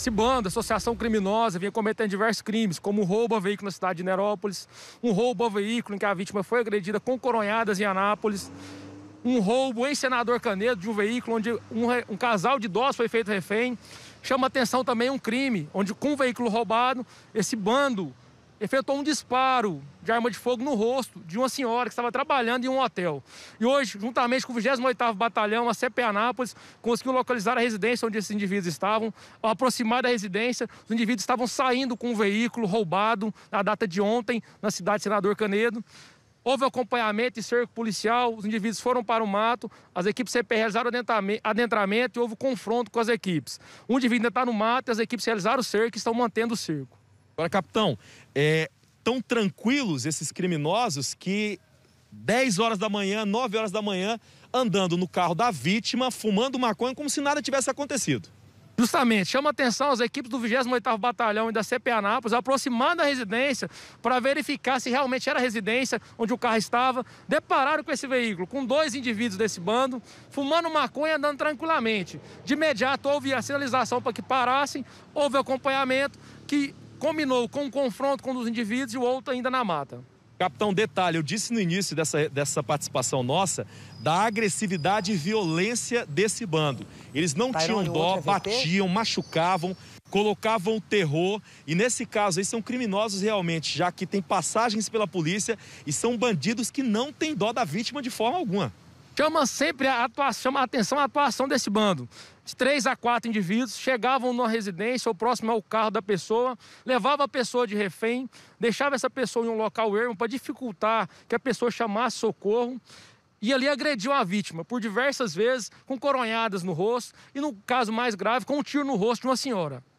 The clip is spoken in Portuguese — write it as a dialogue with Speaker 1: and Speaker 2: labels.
Speaker 1: esse bando, associação criminosa, vinha cometendo diversos crimes, como roubo a veículo na cidade de Nerópolis, um roubo a veículo em que a vítima foi agredida com coronhadas em Anápolis, um roubo em Senador Canedo de um veículo onde um, um casal de idosos foi feito refém. Chama atenção também um crime, onde com um veículo roubado, esse bando efetuou um disparo de arma de fogo no rosto de uma senhora que estava trabalhando em um hotel. E hoje, juntamente com o 28º Batalhão, a CP Anápolis, conseguiu localizar a residência onde esses indivíduos estavam. Ao aproximar da residência, os indivíduos estavam saindo com um veículo roubado na data de ontem, na cidade de Senador Canedo. Houve acompanhamento e cerco policial, os indivíduos foram para o mato, as equipes CP realizaram adentramento e houve confronto com as equipes. Um indivíduo ainda está no mato, e as equipes realizaram o cerco e estão mantendo o cerco. Agora, capitão, é, tão tranquilos
Speaker 2: esses criminosos que 10 horas da manhã, 9 horas da manhã, andando no carro da vítima, fumando maconha, como se nada tivesse acontecido. Justamente, chama atenção
Speaker 1: as equipes do 28º Batalhão e da CP Anápolis aproximando a residência para verificar se realmente era a residência onde o carro estava. Depararam com esse veículo, com dois indivíduos desse bando, fumando maconha andando tranquilamente. De imediato houve a sinalização para que parassem, houve acompanhamento que combinou com um confronto com um dos indivíduos e o outro ainda na
Speaker 2: mata. Capitão, detalhe, eu disse no início dessa, dessa participação nossa da agressividade e violência desse bando. Eles não tinham dó, é batiam, machucavam, colocavam terror e nesse caso eles são criminosos realmente, já que tem passagens pela polícia e são bandidos que não têm dó da vítima de forma alguma chama sempre
Speaker 1: a, atuação, chama a atenção a atuação desse bando. De três a quatro indivíduos chegavam numa residência ou próximo ao carro da pessoa, levava a pessoa de refém, deixava essa pessoa em um local ermo para dificultar que a pessoa chamasse socorro e ali agrediu a vítima por diversas vezes, com coronhadas no rosto e, no caso mais grave, com um tiro no rosto de uma senhora.